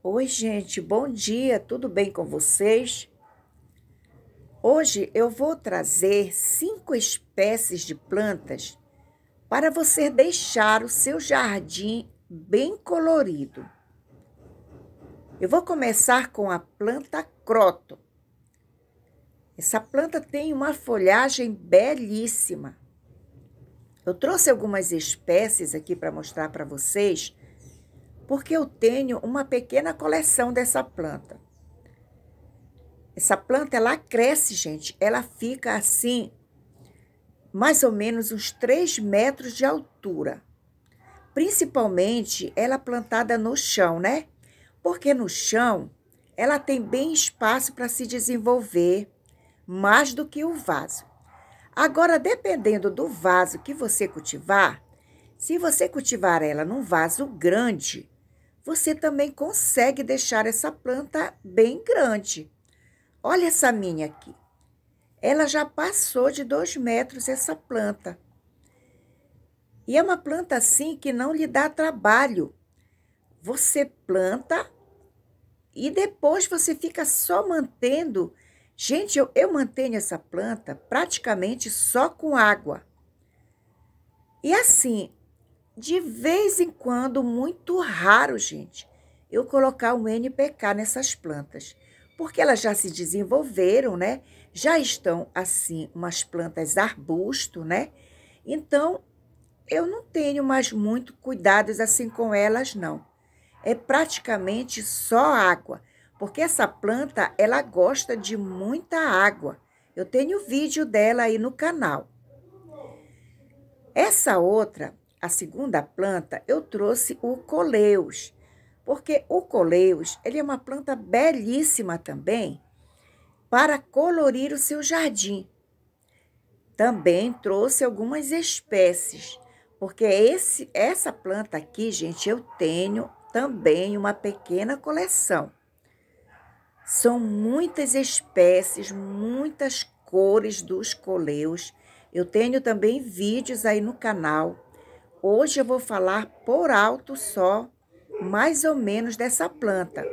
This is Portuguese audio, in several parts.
Oi, gente, bom dia, tudo bem com vocês? Hoje eu vou trazer cinco espécies de plantas para você deixar o seu jardim bem colorido. Eu vou começar com a planta croto. Essa planta tem uma folhagem belíssima. Eu trouxe algumas espécies aqui para mostrar para vocês porque eu tenho uma pequena coleção dessa planta. Essa planta, ela cresce, gente. Ela fica assim, mais ou menos uns 3 metros de altura. Principalmente ela é plantada no chão, né? Porque no chão ela tem bem espaço para se desenvolver, mais do que o vaso. Agora, dependendo do vaso que você cultivar, se você cultivar ela num vaso grande, você também consegue deixar essa planta bem grande. Olha essa minha aqui. Ela já passou de dois metros, essa planta. E é uma planta assim que não lhe dá trabalho. Você planta e depois você fica só mantendo. Gente, eu, eu mantenho essa planta praticamente só com água. E assim, de vez em quando, muito raro, gente, eu colocar um NPK nessas plantas, porque elas já se desenvolveram, né? Já estão assim umas plantas arbusto, né? Então, eu não tenho mais muito cuidados assim com elas não. É praticamente só água, porque essa planta ela gosta de muita água. Eu tenho vídeo dela aí no canal. Essa outra a segunda planta, eu trouxe o coleus, porque o coleus, ele é uma planta belíssima também para colorir o seu jardim. Também trouxe algumas espécies, porque esse, essa planta aqui, gente, eu tenho também uma pequena coleção. São muitas espécies, muitas cores dos coleus. Eu tenho também vídeos aí no canal Hoje eu vou falar por alto só, mais ou menos dessa planta.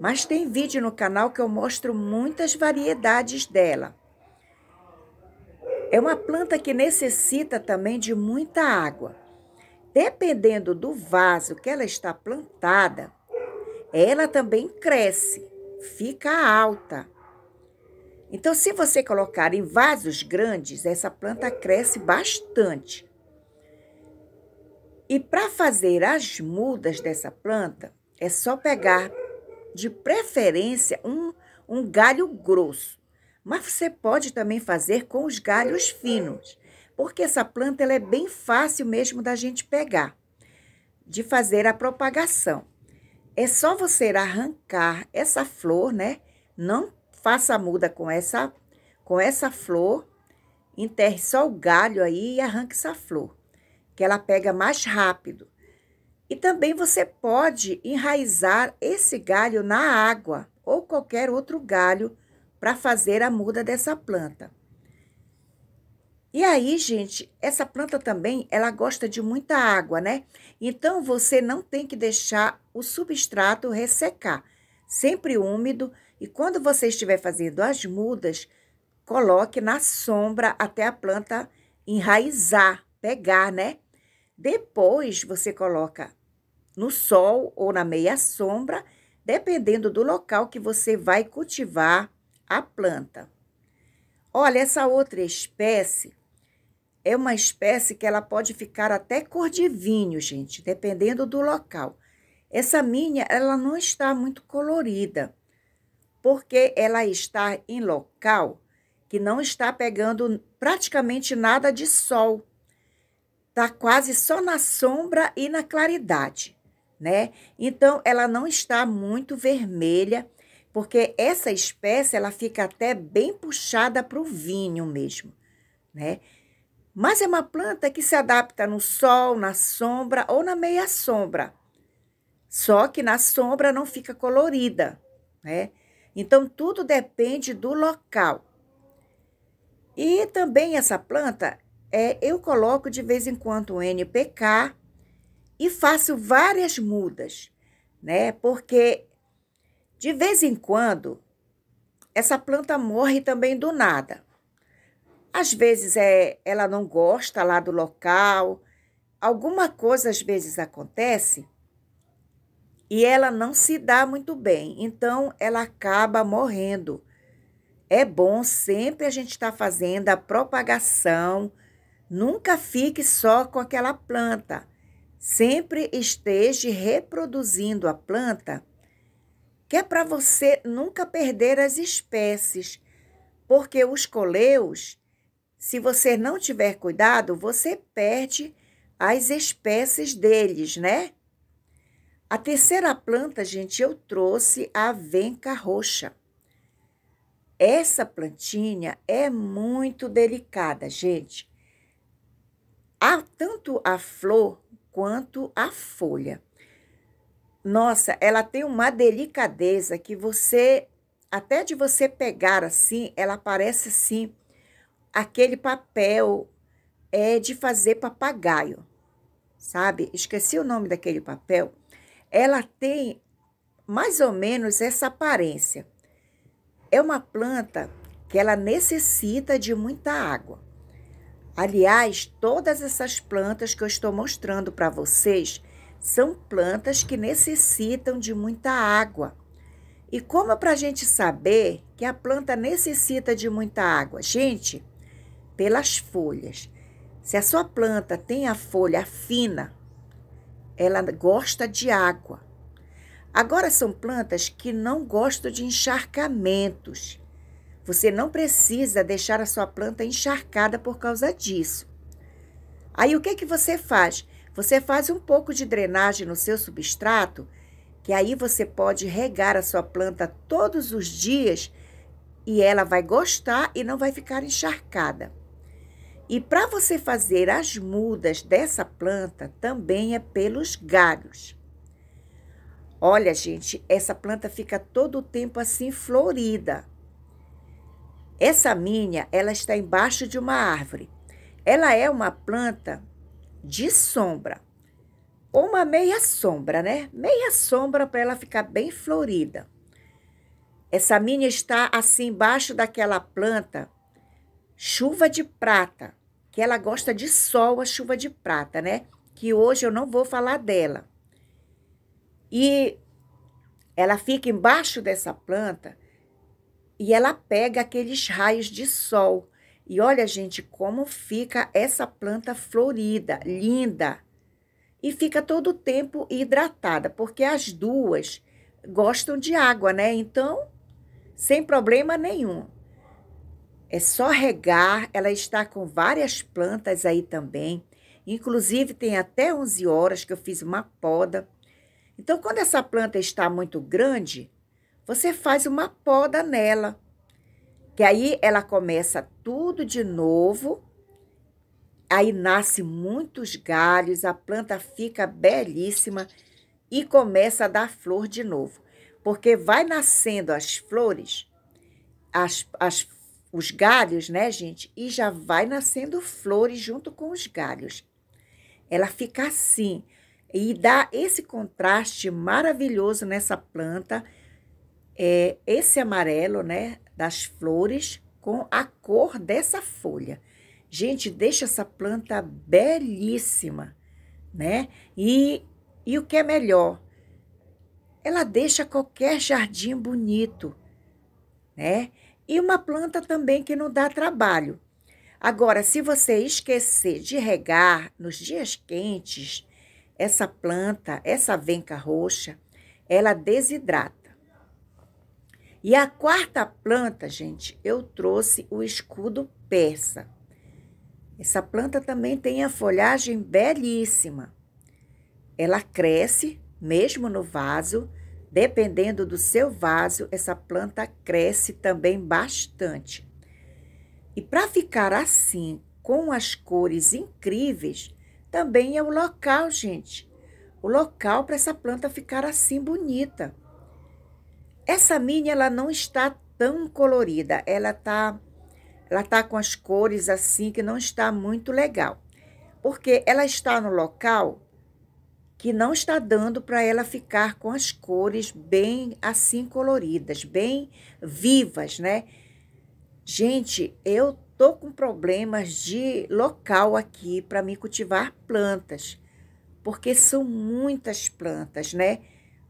Mas tem vídeo no canal que eu mostro muitas variedades dela. É uma planta que necessita também de muita água. Dependendo do vaso que ela está plantada, ela também cresce, fica alta. Então, se você colocar em vasos grandes, essa planta cresce bastante. E para fazer as mudas dessa planta, é só pegar de preferência um, um galho grosso. Mas você pode também fazer com os galhos finos, porque essa planta ela é bem fácil mesmo da gente pegar, de fazer a propagação. É só você arrancar essa flor, né? Não faça muda com essa com essa flor, enterre só o galho aí e arranque essa flor que ela pega mais rápido. E também você pode enraizar esse galho na água ou qualquer outro galho para fazer a muda dessa planta. E aí, gente, essa planta também, ela gosta de muita água, né? Então, você não tem que deixar o substrato ressecar. Sempre úmido e quando você estiver fazendo as mudas, coloque na sombra até a planta enraizar, pegar, né? Depois você coloca no sol ou na meia sombra, dependendo do local que você vai cultivar a planta. Olha, essa outra espécie é uma espécie que ela pode ficar até cor de vinho, gente, dependendo do local. Essa minha, ela não está muito colorida, porque ela está em local que não está pegando praticamente nada de sol está quase só na sombra e na claridade, né? Então ela não está muito vermelha, porque essa espécie ela fica até bem puxada para o vinho mesmo, né? Mas é uma planta que se adapta no sol, na sombra ou na meia sombra. Só que na sombra não fica colorida, né? Então tudo depende do local. E também essa planta, é, eu coloco de vez em quando o NPK e faço várias mudas, né? Porque de vez em quando essa planta morre também do nada. Às vezes é, ela não gosta lá do local, alguma coisa às vezes acontece e ela não se dá muito bem, então ela acaba morrendo. É bom sempre a gente estar tá fazendo a propagação Nunca fique só com aquela planta. Sempre esteja reproduzindo a planta, que é para você nunca perder as espécies, porque os coleus, se você não tiver cuidado, você perde as espécies deles, né? A terceira planta, gente, eu trouxe a venca roxa. Essa plantinha é muito delicada, gente a, tanto a flor quanto a folha. Nossa, ela tem uma delicadeza que você, até de você pegar assim, ela parece assim, aquele papel é de fazer papagaio, sabe? Esqueci o nome daquele papel. Ela tem mais ou menos essa aparência. É uma planta que ela necessita de muita água. Aliás, todas essas plantas que eu estou mostrando para vocês são plantas que necessitam de muita água. E como para a gente saber que a planta necessita de muita água? Gente, pelas folhas. Se a sua planta tem a folha fina, ela gosta de água. Agora são plantas que não gostam de encharcamentos. Você não precisa deixar a sua planta encharcada por causa disso. Aí o que é que você faz? Você faz um pouco de drenagem no seu substrato, que aí você pode regar a sua planta todos os dias e ela vai gostar e não vai ficar encharcada. E para você fazer as mudas dessa planta também é pelos galhos. Olha, gente, essa planta fica todo o tempo assim florida. Essa minha, ela está embaixo de uma árvore. Ela é uma planta de sombra. Uma meia sombra, né? Meia sombra para ela ficar bem florida. Essa minha está assim embaixo daquela planta, chuva de prata, que ela gosta de sol, a chuva de prata, né? Que hoje eu não vou falar dela. E ela fica embaixo dessa planta e ela pega aqueles raios de sol. E olha, gente, como fica essa planta florida, linda. E fica todo o tempo hidratada, porque as duas gostam de água, né? Então, sem problema nenhum. É só regar, ela está com várias plantas aí também. Inclusive, tem até 11 horas que eu fiz uma poda. Então, quando essa planta está muito grande, você faz uma poda nela. Que aí ela começa tudo de novo, aí nasce muitos galhos, a planta fica belíssima e começa a dar flor de novo. Porque vai nascendo as flores, as, as, os galhos, né, gente? E já vai nascendo flores junto com os galhos. Ela fica assim e dá esse contraste maravilhoso nessa planta é, esse amarelo, né, das flores com a cor dessa folha. Gente, deixa essa planta belíssima, né? E, e o que é melhor? Ela deixa qualquer jardim bonito, né? E uma planta também que não dá trabalho. Agora, se você esquecer de regar nos dias quentes, essa planta, essa venca roxa, ela desidrata. E a quarta planta, gente, eu trouxe o escudo persa. Essa planta também tem a folhagem belíssima. Ela cresce mesmo no vaso, dependendo do seu vaso, essa planta cresce também bastante. E para ficar assim, com as cores incríveis, também é o local, gente. O local para essa planta ficar assim bonita. Essa mini ela não está tão colorida, ela tá ela tá com as cores assim que não está muito legal. Porque ela está no local que não está dando para ela ficar com as cores bem assim coloridas, bem vivas, né? Gente, eu tô com problemas de local aqui para me cultivar plantas, porque são muitas plantas, né?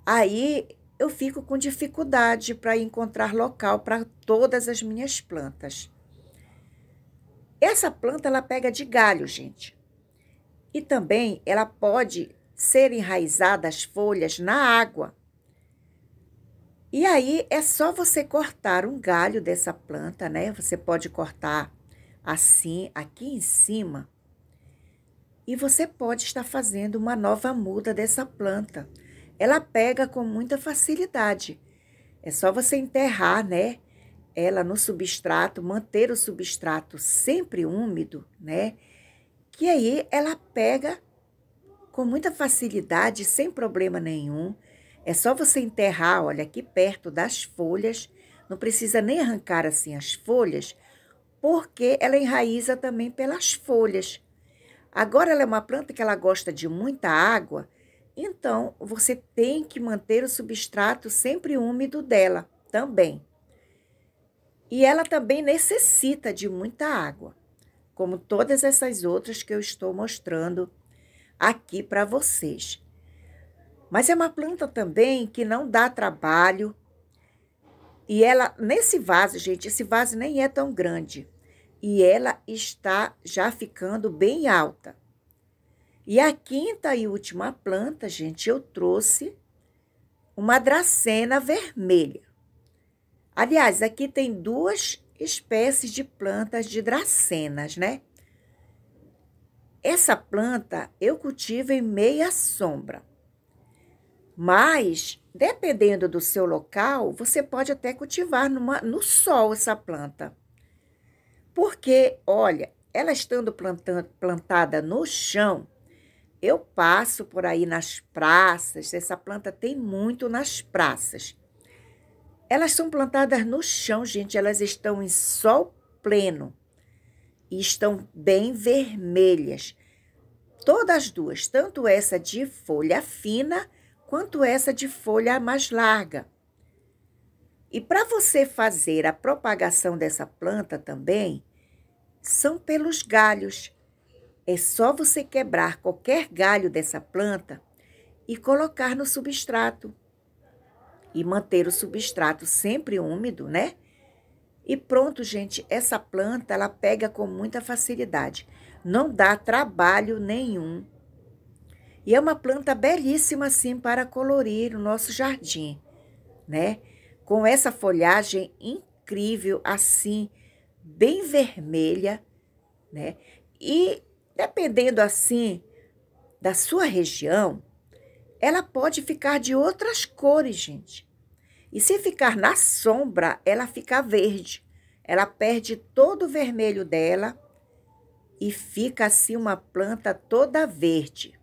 Aí eu fico com dificuldade para encontrar local para todas as minhas plantas. Essa planta ela pega de galho, gente. E também ela pode ser enraizada as folhas na água. E aí é só você cortar um galho dessa planta, né? Você pode cortar assim, aqui em cima. E você pode estar fazendo uma nova muda dessa planta ela pega com muita facilidade. É só você enterrar, né? Ela no substrato, manter o substrato sempre úmido, né? Que aí ela pega com muita facilidade, sem problema nenhum. É só você enterrar, olha, aqui perto das folhas. Não precisa nem arrancar assim as folhas, porque ela enraiza também pelas folhas. Agora ela é uma planta que ela gosta de muita água, então, você tem que manter o substrato sempre úmido dela também. E ela também necessita de muita água, como todas essas outras que eu estou mostrando aqui para vocês. Mas é uma planta também que não dá trabalho. E ela, nesse vaso, gente, esse vaso nem é tão grande. E ela está já ficando bem alta. E a quinta e última planta, gente, eu trouxe uma dracena vermelha. Aliás, aqui tem duas espécies de plantas de dracenas, né? Essa planta eu cultivo em meia sombra. Mas, dependendo do seu local, você pode até cultivar numa, no sol essa planta. Porque, olha, ela estando plantando, plantada no chão, eu passo por aí nas praças, essa planta tem muito nas praças. Elas são plantadas no chão, gente, elas estão em sol pleno e estão bem vermelhas. Todas as duas, tanto essa de folha fina quanto essa de folha mais larga. E para você fazer a propagação dessa planta também, são pelos galhos. É só você quebrar qualquer galho dessa planta e colocar no substrato. E manter o substrato sempre úmido, né? E pronto, gente, essa planta ela pega com muita facilidade. Não dá trabalho nenhum. E é uma planta belíssima assim para colorir o nosso jardim, né? Com essa folhagem incrível assim, bem vermelha, né? E Dependendo assim da sua região, ela pode ficar de outras cores, gente. E se ficar na sombra, ela fica verde. Ela perde todo o vermelho dela e fica assim uma planta toda verde.